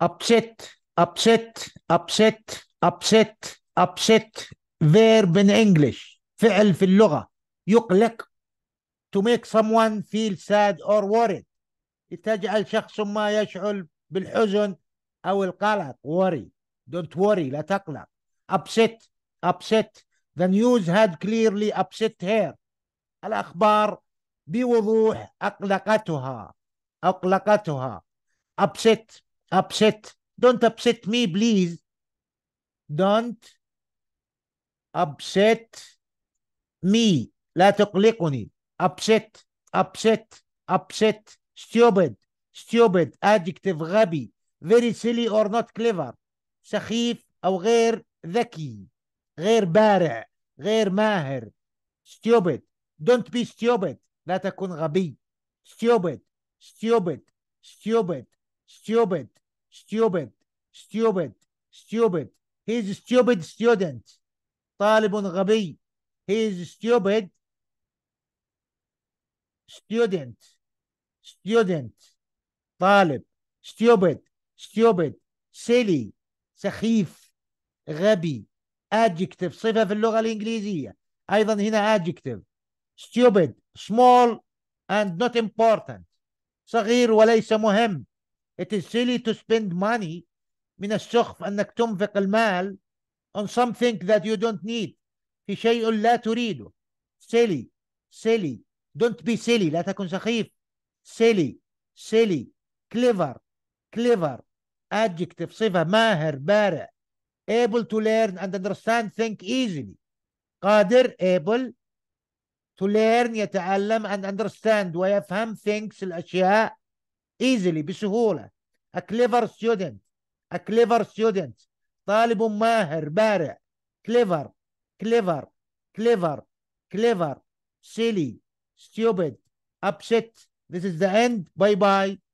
upset upset upset upset upset verb in English فعل في اللغة يقلق to make someone feel sad or worried تجعل شخص ما يشعر بالحزن أو القلق worry don't worry لا تقلق upset upset the news had clearly upset her الأخبار بوضوح أقلقتها أقلقتها upset upset. Don't upset me, please. Don't upset me. لا تقلقني. Upset, upset, upset. Stupid, stupid. Adjective غبي. Very silly or not clever. سخيف أو غير ذكي. غير بارع. غير ماهر. Stupid. Don't be stupid. لا تكن غبي. Stupid, stupid, stupid. stupid stupid stupid stupid he is stupid student طالب غبي he is stupid student student طالب stupid stupid silly سخيف غبي adjective صفة في اللغة الإنجليزية أيضا هنا adjective stupid small and not important صغير وليس مهم It is silly to spend money من السخف أنك تنفق المال on something that you don't need في شيء لا تريده silly silly don't be silly لا تكن سخيف silly silly clever clever adjective صفة ماهر بارع able to learn and understand think easily قادر able to learn يتعلم and understand ويفهم things الأشياء Easily, بسهوله a clever student a clever student طالب ماهر بارع clever clever clever clever silly stupid upset this is the end bye bye